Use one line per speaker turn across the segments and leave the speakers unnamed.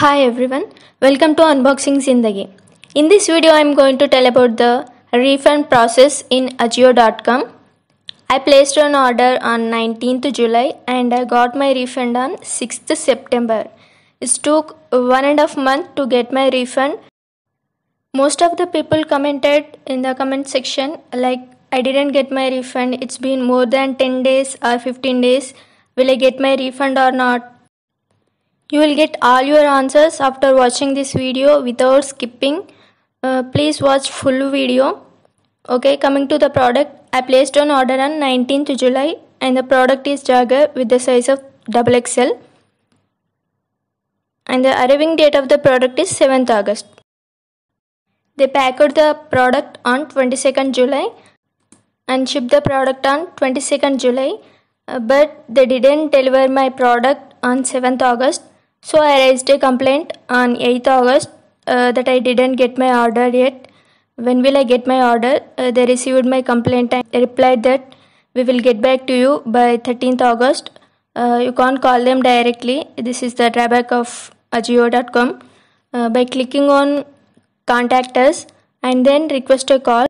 Hi everyone, welcome to Unboxing Game. In this video I am going to tell about the refund process in Ajio.com. I placed an order on 19th July and I got my refund on 6th September. It took one and a half month to get my refund. Most of the people commented in the comment section like I didn't get my refund. It's been more than 10 days or 15 days. Will I get my refund or not? You will get all your answers after watching this video without skipping. Uh, please watch full video. Okay, coming to the product, I placed an order on 19th July and the product is jagger with the size of double XL and the arriving date of the product is 7th August. They packed the product on 22nd July and shipped the product on 22nd July uh, but they didn't deliver my product on 7th August so I raised a complaint on 8th August uh, that I didn't get my order yet. When will I get my order? Uh, they received my complaint and replied that we will get back to you by 13th August. Uh, you can't call them directly. This is the drawback of Ajio.com. Uh, by clicking on contact us and then request a call.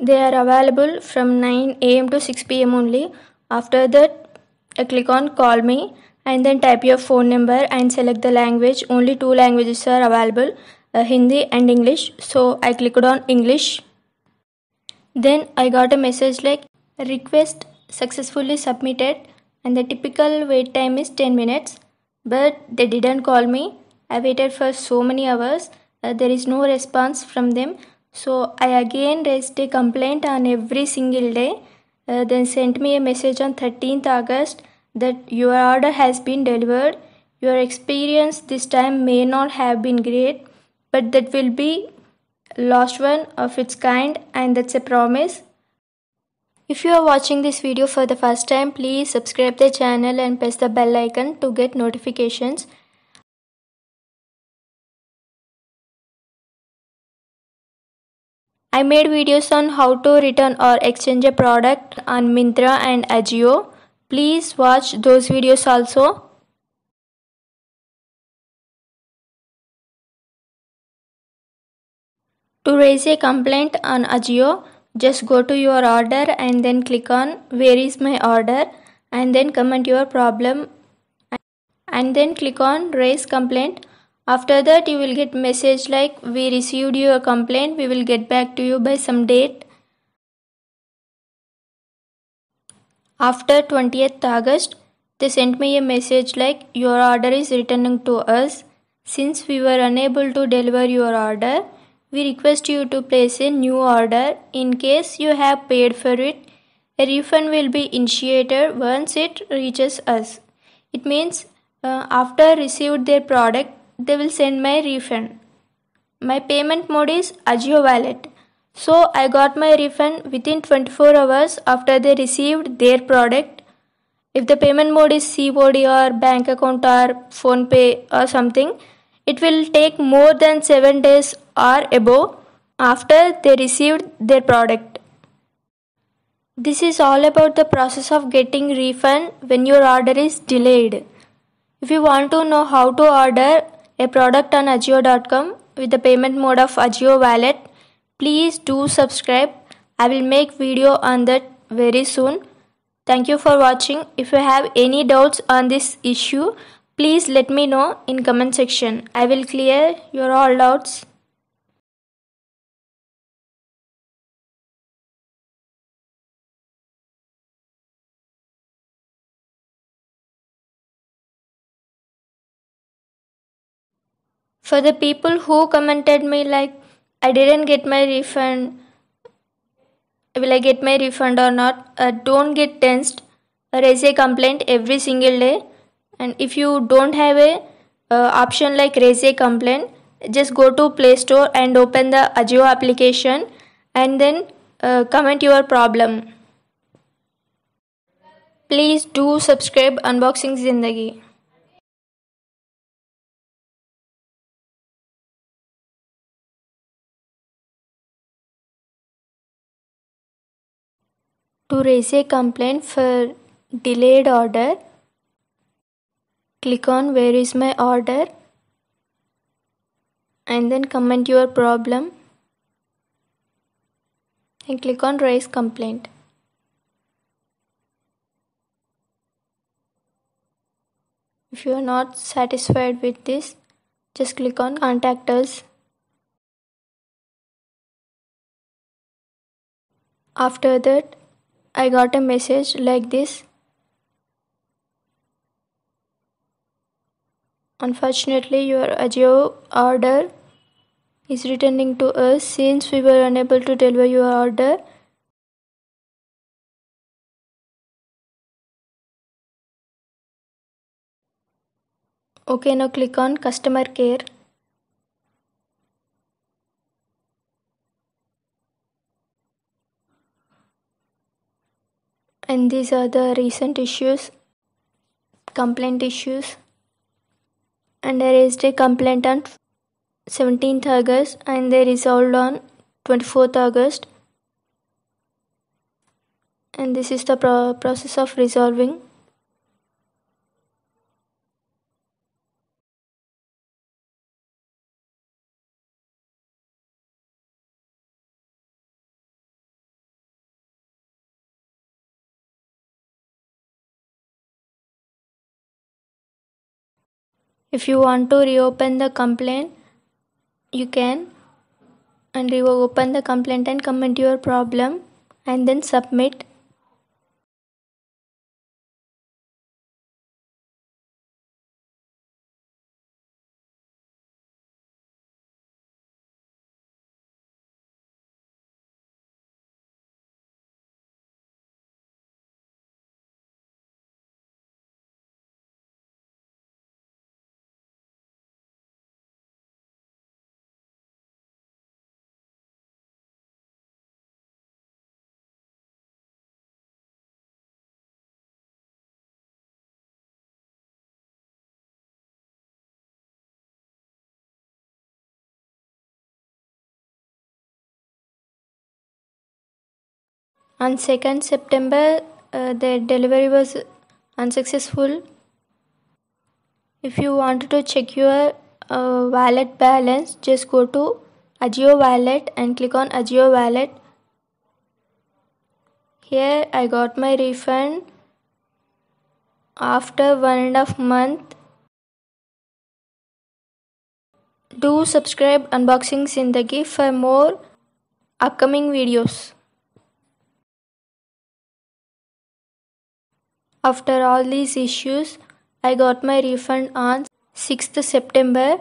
They are available from 9 am to 6 pm only. After that, I uh, click on call me and then type your phone number and select the language only two languages are available uh, Hindi and English so I clicked on English then I got a message like request successfully submitted and the typical wait time is 10 minutes but they didn't call me I waited for so many hours uh, there is no response from them so I again raised a complaint on every single day uh, then sent me a message on 13th August that your order has been delivered. Your experience this time may not have been great, but that will be lost one of its kind and that's a promise. If you are watching this video for the
first time, please subscribe the channel and press the bell icon to get notifications. I made videos on how to return or exchange a product on Mintra and Agio. Please watch those videos also. To raise a
complaint on Ajio, just go to your order and then click on where is my order and then comment your problem and then click on raise complaint. After that you will get message like we received your complaint, we will get back to you by some date. After 20th August, they sent me a message like, Your order is returning to us. Since we were unable to deliver your order, we request you to place a new order. In case you have paid for it, a refund will be initiated once it reaches us. It means uh, after received their product, they will send my refund. My payment mode is Ajio Wallet. So I got my refund within 24 hours after they received their product. If the payment mode is COD or bank account or phone pay or something, it will take more than 7 days or above after they received their product. This is all about the process of getting refund when your order is delayed. If you want to know how to order a product on Ajio.com with the payment mode of Ajio Wallet, Please do subscribe. I will make video on that very soon. Thank you for watching. If you have any doubts on this issue, please let me know in
comment section. I will clear your all doubts. For the people who commented me like I didn't get my
refund. Will I get my refund or not? Uh, don't get tensed. Uh, raise a complaint every single day. And if you don't have a uh, option like raise a complaint, just go to Play Store and open the Ajio application and then uh, comment your problem.
Please do subscribe Unboxing Zindagi. To raise a complaint for
delayed order, click on where is my order and then comment your problem and click on raise complaint. If you are not satisfied with this, just click on contact us. After that, I got a message like this. Unfortunately, your Ajio order is returning to us since we were
unable to deliver your order. Okay, now click on customer care.
and these are the recent issues complaint issues and I raised a complaint on 17th August and they resolved on 24th August and this is the pro process
of resolving if you want to reopen the complaint you can and reopen the complaint and comment your problem and then submit On 2nd September, uh, the
delivery was unsuccessful. If you wanted to check your uh, wallet balance, just go to Ajio Wallet and click on Ajio Wallet. Here I got my refund after one and a half month. Do subscribe unboxings in the GIF for more upcoming videos. After all these issues, I got my refund on 6th
September